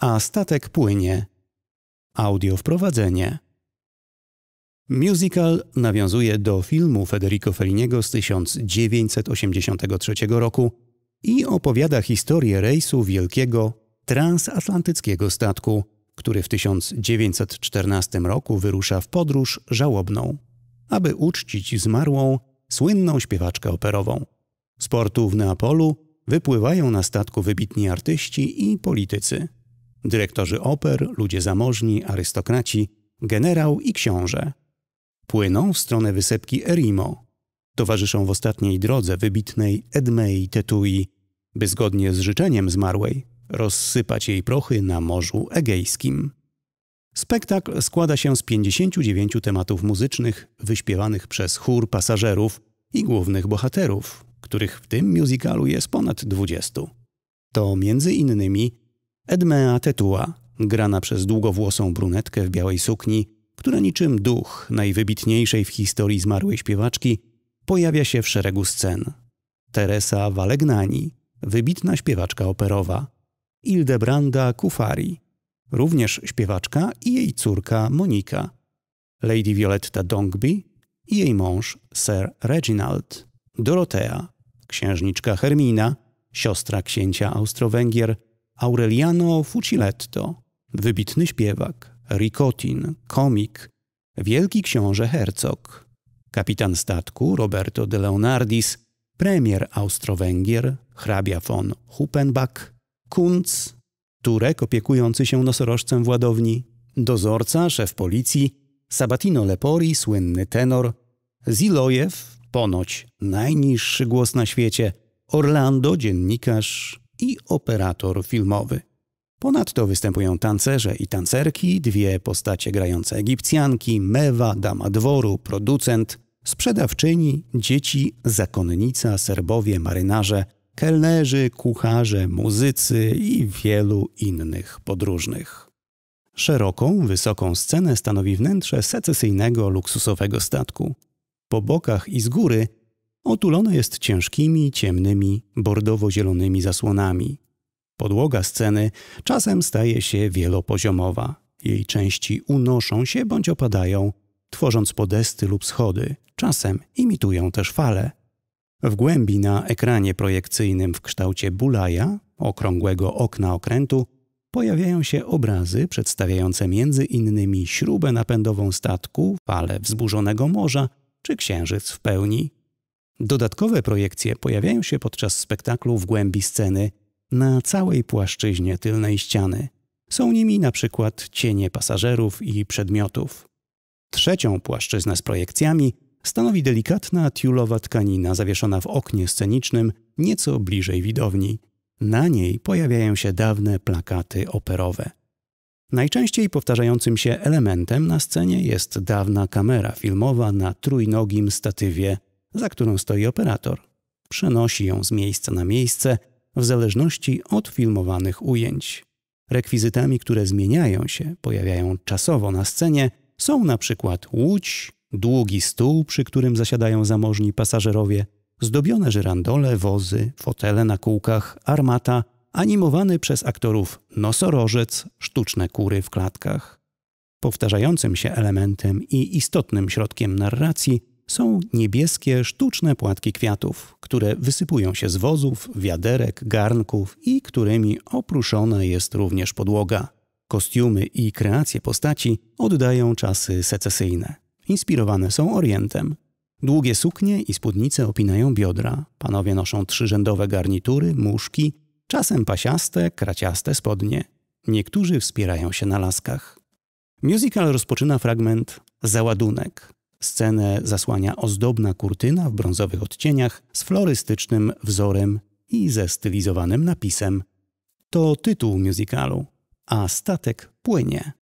a statek płynie. Audio wprowadzenie. Musical nawiązuje do filmu Federico Felliniego z 1983 roku i opowiada historię rejsu wielkiego transatlantyckiego statku, który w 1914 roku wyrusza w podróż żałobną, aby uczcić zmarłą słynną śpiewaczkę operową. Z portu w Neapolu wypływają na statku wybitni artyści i politycy dyrektorzy oper, ludzie zamożni, arystokraci, generał i książę. Płyną w stronę wysepki Erimo. Towarzyszą w ostatniej drodze wybitnej Edmei Tetui, by zgodnie z życzeniem zmarłej rozsypać jej prochy na Morzu Egejskim. Spektakl składa się z 59 tematów muzycznych wyśpiewanych przez chór pasażerów i głównych bohaterów, których w tym musicalu jest ponad 20. To między innymi Edmea Tetua, grana przez długowłosą brunetkę w białej sukni, która niczym duch najwybitniejszej w historii zmarłej śpiewaczki pojawia się w szeregu scen. Teresa Walegnani, wybitna śpiewaczka operowa. Ildebranda Kufari, również śpiewaczka i jej córka Monika. Lady Violetta Dongby i jej mąż Sir Reginald. Dorotea, księżniczka Hermina, siostra księcia Austro-Węgier – Aureliano Fuciletto, wybitny śpiewak, Ricotin, komik, wielki książę Herzog, kapitan statku Roberto de Leonardis, premier Austro-Węgier, hrabia von Huppenbach, Kunz, Turek opiekujący się nosorożcem władowni, dozorca, szef policji, Sabatino Lepori, słynny tenor, Zilojew, ponoć najniższy głos na świecie, Orlando, dziennikarz, i operator filmowy. Ponadto występują tancerze i tancerki, dwie postacie grające Egipcjanki, mewa, dama dworu, producent, sprzedawczyni, dzieci, zakonnica, serbowie, marynarze, kelnerzy, kucharze, muzycy i wielu innych podróżnych. Szeroką, wysoką scenę stanowi wnętrze secesyjnego, luksusowego statku. Po bokach i z góry Otulone jest ciężkimi, ciemnymi, bordowo-zielonymi zasłonami. Podłoga sceny czasem staje się wielopoziomowa. Jej części unoszą się bądź opadają, tworząc podesty lub schody, czasem imitują też fale. W głębi na ekranie projekcyjnym w kształcie bulaja, okrągłego okna okrętu, pojawiają się obrazy przedstawiające między innymi śrubę napędową statku, fale wzburzonego morza czy księżyc w pełni. Dodatkowe projekcje pojawiają się podczas spektaklu w głębi sceny na całej płaszczyźnie tylnej ściany. Są nimi na przykład cienie pasażerów i przedmiotów. Trzecią płaszczyznę z projekcjami stanowi delikatna tiulowa tkanina zawieszona w oknie scenicznym nieco bliżej widowni. Na niej pojawiają się dawne plakaty operowe. Najczęściej powtarzającym się elementem na scenie jest dawna kamera filmowa na trójnogim statywie za którą stoi operator. Przenosi ją z miejsca na miejsce w zależności od filmowanych ujęć. Rekwizytami, które zmieniają się, pojawiają czasowo na scenie, są na przykład łódź, długi stół, przy którym zasiadają zamożni pasażerowie, zdobione żyrandole, wozy, fotele na kółkach, armata, animowany przez aktorów nosorożec, sztuczne kury w klatkach. Powtarzającym się elementem i istotnym środkiem narracji są niebieskie, sztuczne płatki kwiatów, które wysypują się z wozów, wiaderek, garnków i którymi oprószona jest również podłoga. Kostiumy i kreacje postaci oddają czasy secesyjne. Inspirowane są Orientem. Długie suknie i spódnice opinają biodra. Panowie noszą trzyrzędowe garnitury, muszki, czasem pasiaste, kraciaste spodnie. Niektórzy wspierają się na laskach. Musical rozpoczyna fragment Załadunek, Scenę zasłania ozdobna kurtyna w brązowych odcieniach z florystycznym wzorem i ze stylizowanym napisem. To tytuł musicalu, a statek płynie.